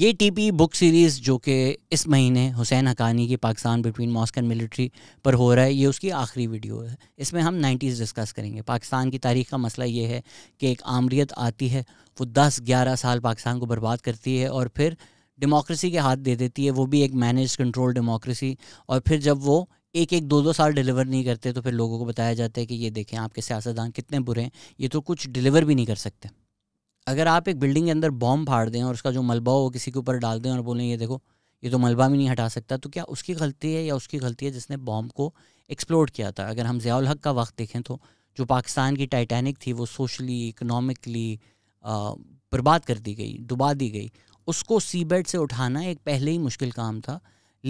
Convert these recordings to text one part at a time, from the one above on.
ये TP book series जो कि इस महीने हुसैन हकानी की Pakistan between mosque and military पर हो रहा है ये उसकी आखिरी वीडियो है इसमें हम नाइन्टीज़ डिस्कस करेंगे पाकिस्तान की तारीख का मसला ये है कि एक आमरीत आती है वो दस ग्यारह साल पाकिस्तान को बर्बाद करती है और फिर डेमोक्रेसी के हाथ दे देती है वो भी एक मैनेज कंट्रोल डेमोक्रेसी और फिर जब वो एक एक दो दो साल डिलीवर नहीं करते तो फिर लोगों को बताया जाता है कि ये देखें आपके सियासतदान कितने बुरे हैं ये तो कुछ डिलीवर भी नहीं कर सकते अगर आप एक बिल्डिंग के अंदर बॉम्ब फाड़ दें और उसका जो मलबा हो किसी के ऊपर डाल दें और बोलें ये देखो ये तो मलबा भी नहीं हटा सकता तो क्या उसकी गलती है या उसकी गलती है जिसने बॉम्ब को एक्सप्लोर किया था अगर हम ज़ियाल हक का वक्त देखें तो जो पाकिस्तान की टाइटैनिक थी वो सोशली इकनॉमिकली बर्बाद कर दी गई डुबा दी गई उसको सी बेड से उठाना एक पहले ही मुश्किल काम था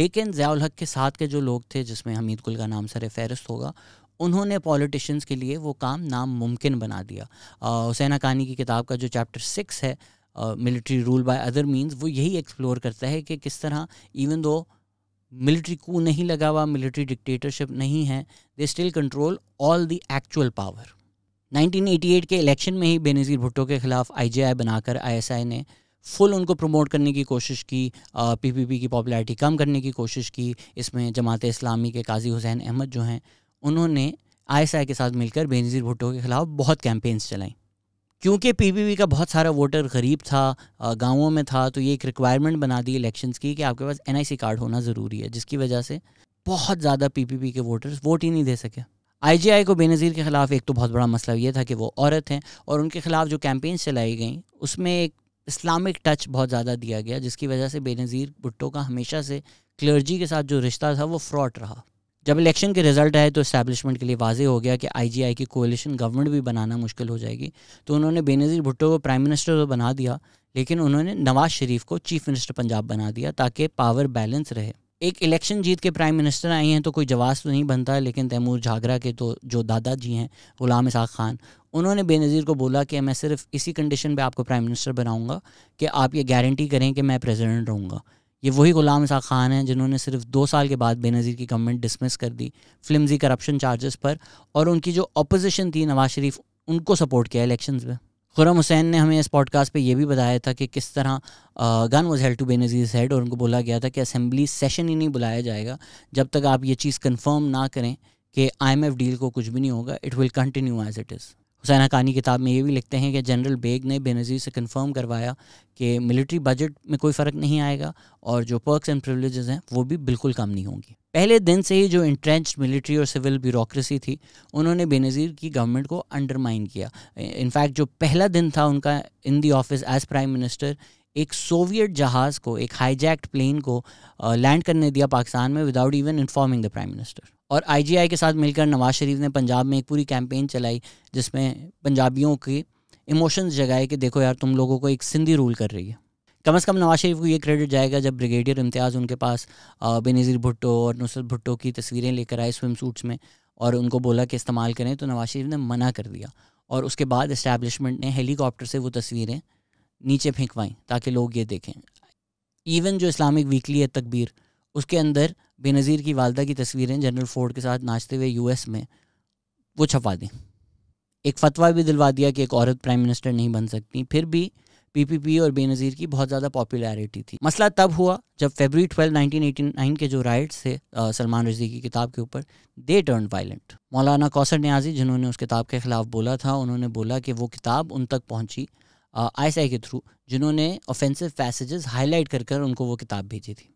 लेकिन ज़ियाल हक के साथ के जो लोग थे जिसमें हमीद गुल का नाम सर फहरस्त होगा उन्होंने पॉलिटिशियंस के लिए वो काम नामुमकिन बना दिया हुसैन कानी की किताब का जो चैप्टर सिक्स है military rule by other means वो यही एक्सप्लोर करता है कि किस तरह इवन दो मिलिट्री कू नहीं लगा हुआ मिलिट्री डिक्टेटरशिप नहीं है they still control all the actual power 1988 के इलेक्शन में ही बेनज़ीर भुट्टो के ख़िलाफ़ आई बनाकर आईएसआई ने फुल उनको प्रमोट करने की कोशिश की पीपीपी की पॉपुलैरिटी कम करने की कोशिश की इसमें जमात इस्लामी के काजी हुसैन अहमद जो हैं उन्होंने आईएसआई के साथ मिलकर बेनजीर भुट्टो के खिलाफ बहुत कैंपेन्स चलाई क्योंकि पीपीपी का बहुत सारा वोटर गरीब था गांवों में था तो ये एक रिक्वायरमेंट बना दी इलेक्शंस की कि आपके पास एनआईसी कार्ड होना ज़रूरी है जिसकी वजह से बहुत ज़्यादा पीपीपी के वोटर्स वोट ही नहीं दे सके आईजीआई को बेनज़ीर के ख़िलाफ़ एक तो बहुत बड़ा मसला ये था कि वो औरत हैं और उनके ख़िलाफ़ जो कैंपेन्स चलाई गई उसमें एक इस्लामिक टच बहुत ज़्यादा दिया गया जिसकी वजह से बेनज़ीर भुट्टो का हमेशा से क्लर्जी के साथ जो रिश्ता था वो फ्रॉड रहा जब इलेक्शन के रिजल्ट आए तो इस्टेब्लिशमेंट के लिए वाजे हो गया कि आईजीआई की कोलिशन गवर्नमेंट भी बनाना मुश्किल हो जाएगी तो उन्होंने बेनज़ीर भुट्टो को प्राइम मिनिस्टर तो बना दिया लेकिन उन्होंने नवाज शरीफ को चीफ मिनिस्टर पंजाब बना दिया ताकि पावर बैलेंस रहे एक इलेक्शन जीत के प्राइम मिनिस्टर आए हैं तो कोई जवाब तो नहीं बनता लेकिन तैमूर झागरा के तो जो दादाजी हैं ग़ुलाम इसाक खान उन्होंने बेनज़ीर को बोला कि मैं सिर्फ इसी कंडीशन पे आपको प्राइम मिनिस्टर बनाऊंगा कि आप ये गारंटी करें कि मैं प्रेसिडेंट रहूंगा ये वही गुलाम इसा खान हैं जिन्होंने सिर्फ दो साल के बाद बेनज़ीर की गवर्नमेंट डिसमिस कर दी फिल्मी करप्शन चार्जेस पर और उनकी जो अपोजिशन थी नवाज शरीफ उनको सपोर्ट किया इलेक्शन में खुरम हुसैन ने हमें इस पॉडकास्ट पे ये भी बताया था कि किस तरह gun was held to Benazir head और उनको बोला गया था कि असेंबली सेशन ही नहीं बुलाया जाएगा जब तक आप ये चीज़ कन्फर्म ना करें कि एफ डील को कुछ भी नहीं होगा it will continue as it is Husain Haqqani किताब में ये भी लिखते हैं कि जनरल बेग ने बेनज़ीर से कंफर्म करवाया कि मिलिट्री बजट में कोई फ़र्क नहीं आएगा और जो पर्क्स एंड प्रिवलेज हैं वो भी बिल्कुल कम नहीं होंगी पहले दिन से ही जो इंट्रेंच मिलिट्री और सिविल ब्यूरोक्रेसी थी उन्होंने बेनज़ीर की गवर्नमेंट को अंडरमाइन किया इनफैक्ट जो पहला दिन था उनका in the office as prime minister एक सोवियत जहाज़ को एक हाईजैक्ट प्लेन को लैंड करने दिया पाकिस्तान में without even informing the prime minister और आईजीआई के साथ मिलकर नवाज शरीफ ने पंजाब में एक पूरी कैंपेन चलाई जिसमें पंजाबियों के इमोशंस जगाए कि देखो यार तुम लोगों को एक सिंधी रूल कर रही है कम अज़ कम नवाज शरीफ को ये क्रेडिट जाएगा जब ब्रिगेडियर इम्तियाज़ उनके पास बेनज़ीर भुट्टो और नुसरत भुट्टो की तस्वीरें लेकर आए स्विम सूट्स में और उनको बोला कि इस्तेमाल करें तो नवाज शरीफ ने मना कर दिया और उसके बाद इस्टेबलिशमेंट ने हेलीकॉप्टर से वो तस्वीरें नीचे फेंकवाएं ताकि लोग ये देखें इवन जो इस्लामिक वीकली है तकबीर उसके अंदर बेनज़ीर की वालदा की तस्वीरें जनरल फोर्ड के साथ नाचते हुए यूएस में वो छपा दें एक फतवा भी दिलवा दिया कि एक औरत प्राइम मिनिस्टर नहीं बन सकती फिर भी पीपीपी और बेनज़ीर की बहुत ज़्यादा पॉपुलैरिटी थी मसला तब हुआ जब फेबरी ट्वेल्व नाइनटीन के जो राइट्स थे सलमान रजी की किताब के ऊपर दे टर्न वायलेंट मौलाना कौसर न्याजी जिन्होंने उस किताब के ख़िलाफ़ बोला था उन्होंने बोला कि वो किताब उन तक पहुँची आई के थ्रू जिन्होंने ऑफेंसिव पैसेजेस हाईलाइट कर कर उनको वो किताब भेजी थी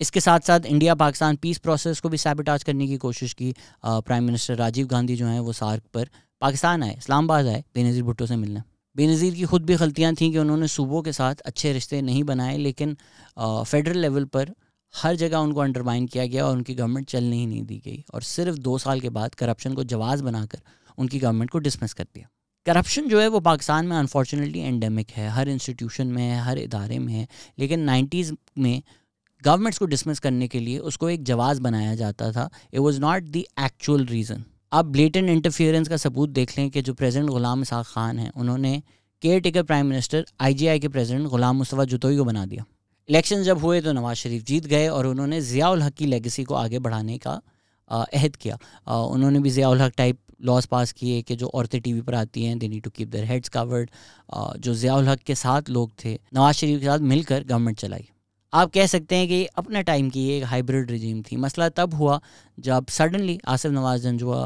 इसके साथ साथ इंडिया पाकिस्तान पीस प्रोसेस को भी सैबिटाज करने की कोशिश की प्राइम मिनिस्टर राजीव गांधी जो हैं वो सार्क पर पाकिस्तान आए इस्लामाबाद आए बेनज़ीर भुट्टो से मिलना बेनज़ीर की खुद भी गलतियाँ थीं कि उन्होंने सूबों के साथ अच्छे रिश्ते नहीं बनाए लेकिन फेडरल लेवल पर हर जगह उनको अंडरमाइन किया गया और उनकी गवर्नमेंट चलने ही नहीं दी गई और सिर्फ दो साल के बाद करप्शन को जवाब बनाकर उनकी गवर्नमेंट को डिसमिस कर दिया करप्शन जो है वो पाकिस्तान में अनफॉर्चुनेटली एंडेमिक है हर इंस्टीट्यूशन में है हर इदारे में है लेकिन नाइन्टीज़ में गवर्नमेंट्स को डिसमिस करने के लिए उसको एक जवाब बनाया जाता था it was not the actual reason आप ब्लेटेंट इंटरफियरेंस का सबूत देख लें कि जो प्रेजिडेंट गुलाम इसाक खान हैं उन्होंने caretaker prime minister IJI के प्रेजिडेंट गुलाम मुस्तफ़ा जुतोई को बना दिया इलेक्शन जब हुए तो नवाज शरीफ जीत गए और उन्होंने ज़ियाउल हक की लेगेसी को आगे बढ़ाने का अहद किया उन्होंने भी ज़ियाउल हक टाइप लॉज पास किए कि जो औरतें टीवी पर आती हैं they need to keep their heads covered जो ज़ियाउल हक के साथ लोग थे नवाज शरीफ के साथ मिलकर गवर्नमेंट चलाई आप कह सकते हैं कि अपने टाइम की एक हाइब्रिड रिजीम थी मसला तब हुआ जब सडनली आसिफ नवाज जंजुआ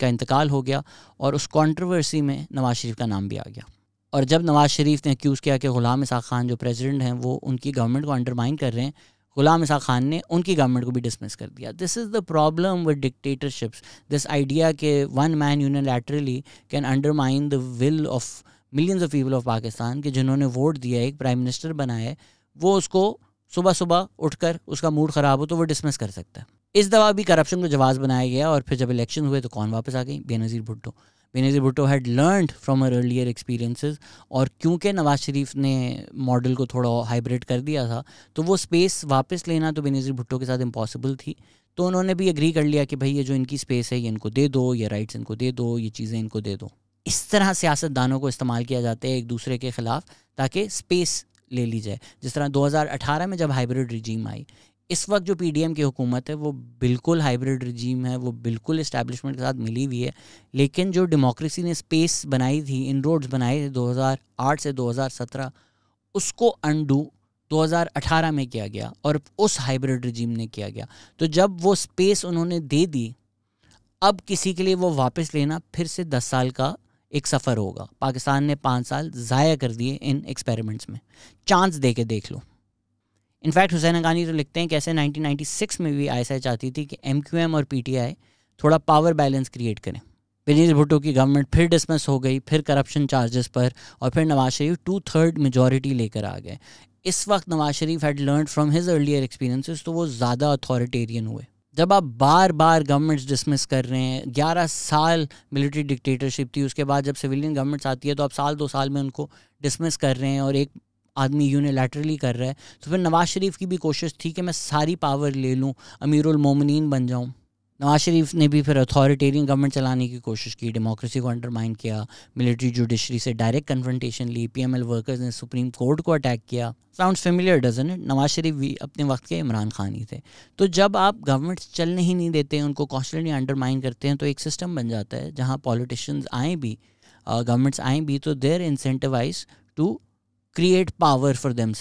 का इंतकाल हो गया और उस कंट्रोवर्सी में नवाज शरीफ का नाम भी आ गया और जब नवाज शरीफ ने एक्यूज़ किया कि ग़ुलाम इसाक खान जो प्रेसिडेंट हैं वो उनकी गवर्नमेंट को अंडरमाइन कर रहे हैं गुलाम इसा खान ने उनकी गवर्नमेंट को भी डिसमिस कर दिया this is the problem with dictatorships this idea के one man unilaterally can undermine the will of millions of people of Pakistan कि जिन्होंने वोट दिया एक प्राइम मिनिस्टर बनाया है वो उसको सुबह सुबह उठकर उसका मूड ख़राब हो तो वो डिसमिस कर सकता है इस दवा भी करप्शन को जवाब बनाया गया और फिर जब इलेक्शन हुए तो कौन वापस आ गई Benazir Bhutto Benazir Bhutto had learn from her earlier experiences और क्योंकि नवाज शरीफ ने मॉडल को थोड़ा हाइब्रिड कर दिया था तो वो स्पेस वापस लेना तो बेनजी भुट्टो के साथ इम्पॉसिबल थी तो उन्होंने भी एग्री कर लिया कि भाई ये जो इनकी स्पेस है ये इनको दे दो ये राइट्स इनको दे दो ये चीज़ें इनको दे दो इस तरह सियासतदानों को इस्तेमाल किया जाता है एक दूसरे के ख़िलाफ़ ताकि स्पेस ले ली जाए जिस तरह 2018 में जब हाइब्रिड रिजीम आई इस वक्त जो पीडीएम की हुकूमत है वो बिल्कुल हाइब्रिड रजीम है वो बिल्कुल इस्टेब्लिशमेंट के साथ मिली हुई है लेकिन जो डेमोक्रेसी ने स्पेस बनाई थी इन रोड्स बनाए थे 2008 से 2017 उसको अंडू 2018 में किया गया और उस हाइब्रिड रजीम ने किया गया तो जब वो स्पेस उन्होंने दे दी अब किसी के लिए वो वापस लेना फिर से दस साल का एक सफ़र होगा पाकिस्तान ने पाँच साल ज़ाया कर दिए इन एक्सपेरिमेंट्स में चांस दे के देख लो इनफैक्ट हुसैन अगानी तो लिखते हैं कैसे 1996 में भी आई चाहती थी कि एम और पी थोड़ा पावर बैलेंस क्रिएट करें विनीत भुट्टो की गवर्नमेंट फिर डिसमिस हो गई फिर करप्शन चार्जेस पर और फिर Nawaz Sharif two third majority लेकर आ गए इस वक्त Nawaz Sharif had learn from his earlier experiences तो वो ज़्यादा अथॉरिटेरियन हुए जब आप बार बार गवर्नमेंट्स डिसमिस कर रहे हैं ग्यारह साल मिलिट्री डिक्टेटरशिप थी उसके बाद जब सिविलियन गवर्नमेंट्स आती है तो आप साल दो साल में उनको डिसमिस कर रहे हैं और एक आदमी यूनिलैटरली कर रहा है तो फिर नवाज शरीफ की भी कोशिश थी कि मैं सारी पावर ले लूँ अमीरमिन बन जाऊँ नवाज शरीफ ने भी फिर अथॉरिटेरियन गवर्नमेंट चलाने की कोशिश की डेमोक्रेसी को अंडरमाइन किया मिलिट्री जुडिशरी से डायरेक्ट कन्फ्रंटेशन ली पीएमएल वर्कर्स ने सुप्रीम कोर्ट को अटैक किया sound familiar doesn't it Nawaz Sharif भी अपने वक्त के इमरान खान ही थे तो जब आप गवर्नमेंट्स चलने ही नहीं देते उनको कॉन्स्टेंटली अंडरमाइन करते हैं तो एक सिस्टम बन जाता है जहाँ पॉलिटिशियंस आएँ भी गवर्नमेंट्स uh, आएँ भी तो they're incentivize to create power for them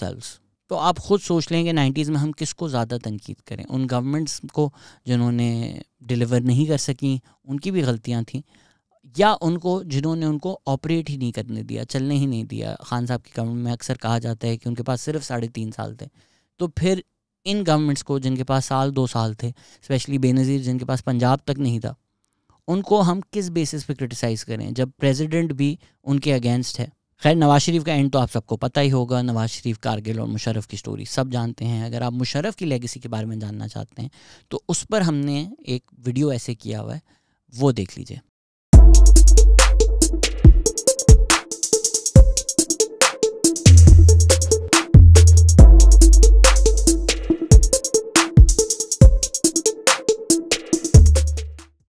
तो आप खुद सोच लें कि नाइन्टीज़ में हम किसको ज़्यादा तनकीद करें उन गवर्नमेंट्स को जिन्होंने डिलीवर नहीं कर सकें उनकी भी गलतियाँ थीं या उनको जिन्होंने उनको ऑपरेट ही नहीं करने दिया चलने ही नहीं दिया खान साहब की गवर्नमेंट में अक्सर कहा जाता है कि उनके पास सिर्फ साढ़े तीन साल थे तो फिर इन गवर्नमेंट्स को जिनके पास साल दो साल थे स्पेशली बेनज़ीर जिनके पास पंजाब तक नहीं था उनको हम किस बेसिस पे क्रिटिसाइज़ करें जब प्रेसिडेंट भी उनके अगेंस्ट है खैर नवाज शरीफ का एंड तो आप सबको पता ही होगा नवाज शरीफ कारगिल और मुशरफ की स्टोरी सब जानते हैं अगर आप मुशरफ की लेगेसी के बारे में जानना चाहते हैं तो उस पर हमने एक वीडियो ऐसे किया हुआ है वो देख लीजिए